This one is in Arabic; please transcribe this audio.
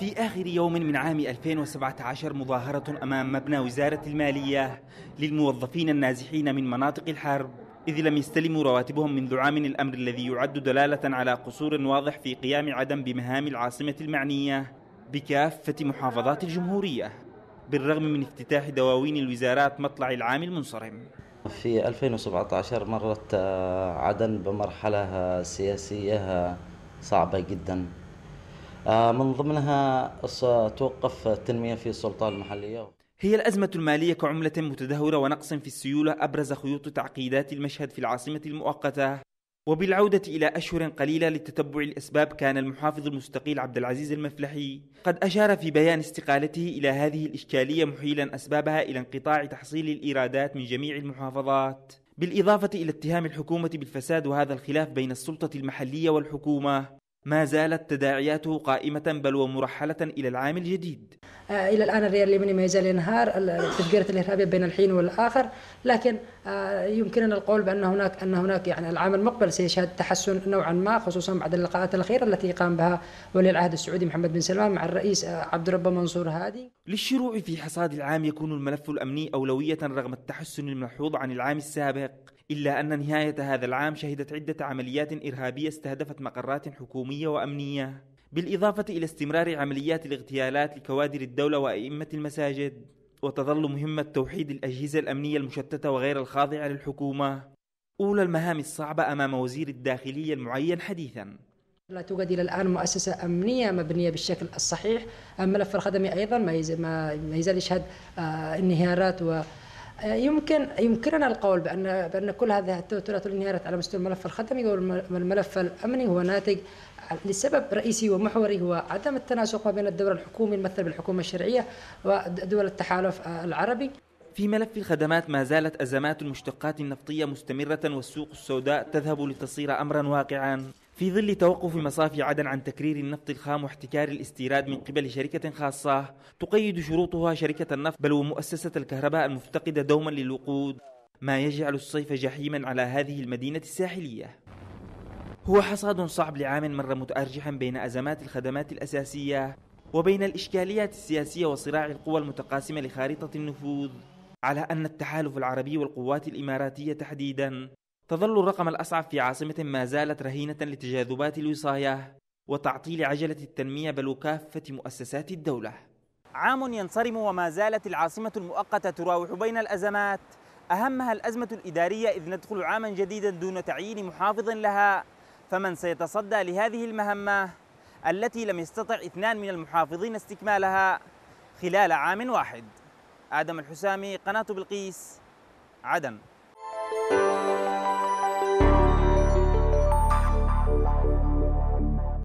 في آخر يوم من عام 2017 مظاهرة أمام مبنى وزارة المالية للموظفين النازحين من مناطق الحرب إذ لم يستلموا رواتبهم منذ عام الأمر الذي يعد دلالة على قصور واضح في قيام عدن بمهام العاصمة المعنية بكافة محافظات الجمهورية بالرغم من افتتاح دواوين الوزارات مطلع العام المنصرم في 2017 مرت آه، عدن بمرحلة سياسية آه، صعبة جداً آه، من ضمنها توقف التنمية في السلطات المحلية هي الأزمة المالية كعملة متدهورة ونقص في السيولة أبرز خيوط تعقيدات المشهد في العاصمة المؤقتة وبالعودة إلى أشهر قليلة لتتبع الأسباب كان المحافظ المستقيل عبد العزيز المفلحي قد أشار في بيان استقالته إلى هذه الإشكالية محيلا أسبابها إلى انقطاع تحصيل الإيرادات من جميع المحافظات بالإضافة إلى اتهام الحكومة بالفساد وهذا الخلاف بين السلطة المحلية والحكومة ما زالت تداعياته قائمة بل ومرحلة إلى العام الجديد آه، إلى الآن الريال اليمني ما يزال ينهار التفجيرة الإرهابية بين الحين والآخر لكن آه، يمكننا القول بأن هناك أن هناك يعني العام المقبل سيشهد تحسن نوعا ما خصوصا بعد اللقاءات الأخيرة التي قام بها ولي العهد السعودي محمد بن سلمان مع الرئيس آه، عبد الرب منصور هادي للشروع في حصاد العام يكون الملف الأمني أولوية رغم التحسن الملحوظ عن العام السابق إلا أن نهاية هذا العام شهدت عدة عمليات إرهابية استهدفت مقرات حكومية وأمنية بالإضافة إلى استمرار عمليات الاغتيالات لكوادر الدولة وأئمة المساجد وتظل مهمة توحيد الأجهزة الأمنية المشتتة وغير الخاضعة للحكومة أولى المهام الصعبة أمام وزير الداخلية المعين حديثا لا توجد إلى الآن مؤسسة أمنية مبنية بالشكل الصحيح الملف الخدمي أيضا ما يزال يشهد آه، انهيارات و آه، يمكن يمكننا القول بان بان كل هذه التوترات اللي على مستوى الملف الخدمي والملف الامني هو ناتج لسبب رئيسي ومحوري هو عدم التناسق ما بين الدور الحكومي الممثل بالحكومه الشرعيه ودول التحالف العربي. في ملف الخدمات ما زالت ازمات المشتقات النفطيه مستمره والسوق السوداء تذهب لتصير امرا واقعا. في ظل توقف مصافي عدن عن تكرير النفط الخام واحتكار الاستيراد من قبل شركة خاصة تقيد شروطها شركة النفط بل ومؤسسة الكهرباء المفتقدة دوما للوقود ما يجعل الصيف جحيما على هذه المدينة الساحلية هو حصاد صعب لعام مر متأرجحا بين أزمات الخدمات الأساسية وبين الإشكاليات السياسية وصراع القوى المتقاسمة لخارطة النفوذ على أن التحالف العربي والقوات الإماراتية تحديدا تظل الرقم الأصعب في عاصمة ما زالت رهينة لتجاذبات الوصاية وتعطيل عجلة التنمية بل وكافة مؤسسات الدولة عام ينصرم وما زالت العاصمة المؤقتة تراوح بين الأزمات أهمها الأزمة الإدارية إذ ندخل عاما جديدا دون تعيين محافظ لها فمن سيتصدى لهذه المهمة التي لم يستطع اثنان من المحافظين استكمالها خلال عام واحد آدم الحسامي قناة بلقيس عدن